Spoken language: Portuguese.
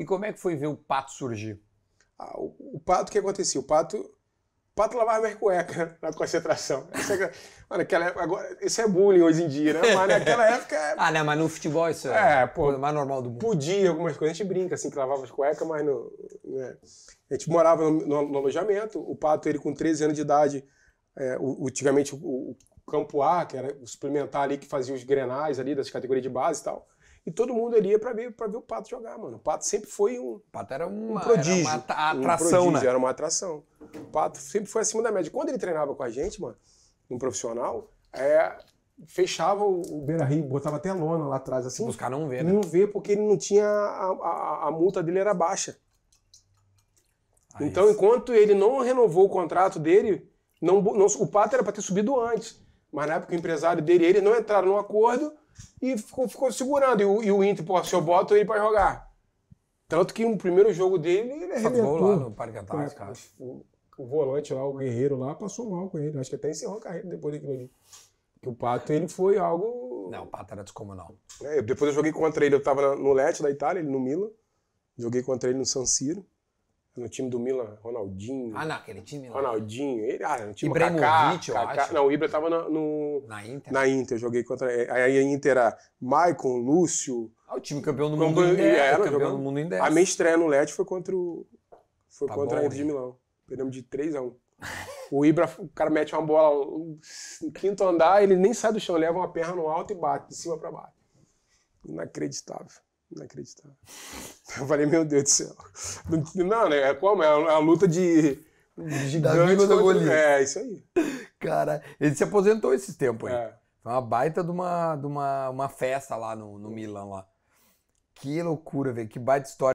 E como é que foi ver o pato surgir? Ah, o, o, pato, o que acontecia? O pato, o pato lavava minha cueca na concentração. Essa, mano, é aquela época, agora, isso é bullying hoje em dia, né? Mas naquela época. É ah, né? Mas no futebol isso é, é pô, mais normal do mundo. Podia algumas coisas, a gente brinca assim, que lavava as cuecas, mas no, né? a gente morava no, no, no, alojamento. O pato, ele com 13 anos de idade, é, o, antigamente o, o Campo A, que era o suplementar ali que fazia os grenais ali das categorias de base e tal e todo mundo iria ia pra ver, para ver o Pato jogar, mano. O Pato sempre foi um. Pato era uma, um prodígio. Era uma atração, um prodígio, né? Era uma atração. O Pato sempre foi acima da média. Quando ele treinava com a gente, mano, um profissional, é, fechava o Beira Rio, botava até lona lá atrás, assim. Os caras não vê, né? Não vê porque ele não tinha. A, a, a multa dele era baixa. Ah, então, isso. enquanto ele não renovou o contrato dele, não, não o Pato era para ter subido antes mas na época o empresário dele ele não entraram num acordo e ficou, ficou segurando. E o, e o Inter, pô, se eu boto ele pra jogar. Tanto que no primeiro jogo dele, ele arrebentou. lá no Parque Antártico, cara. O, o, volante lá, o guerreiro lá, passou mal com ele. Acho que até encerrou a carreira depois daquilo ali. Que o Pato, ele foi algo... Não, o Pato era descomunal. É, depois eu joguei contra ele. Eu tava no Leti da Itália, ele no Milan. Joguei contra ele no San Siro. No time do Milan, Ronaldinho. Ah, naquele time lá. Ronaldinho. Ele, ah, no time do Kaká, eu acho. Não, o Ibra tava no, no, na Inter. Na Inter, joguei contra é, Aí a Inter era Maicon, Lúcio. Ah, o time campeão do mundo campeão, em 10. É, era, campeão jogando, do mundo em 10. A minha estreia no LED foi contra o foi tá contra bom, a Inter hein? de Milão. Perdemos de 3 a 1. o Ibra, o cara mete uma bola no quinto andar, ele nem sai do chão, leva uma perna no alto e bate de cima para baixo. Inacreditável. Inacreditável. Eu falei, meu Deus do céu. Não, né? É como? É? é a luta de. Gigante da Golias. É, isso aí. Cara, ele se aposentou esse tempo aí. É. Foi uma baita de uma, de uma, uma festa lá no, no Milão lá. Que loucura, velho. Que baita história.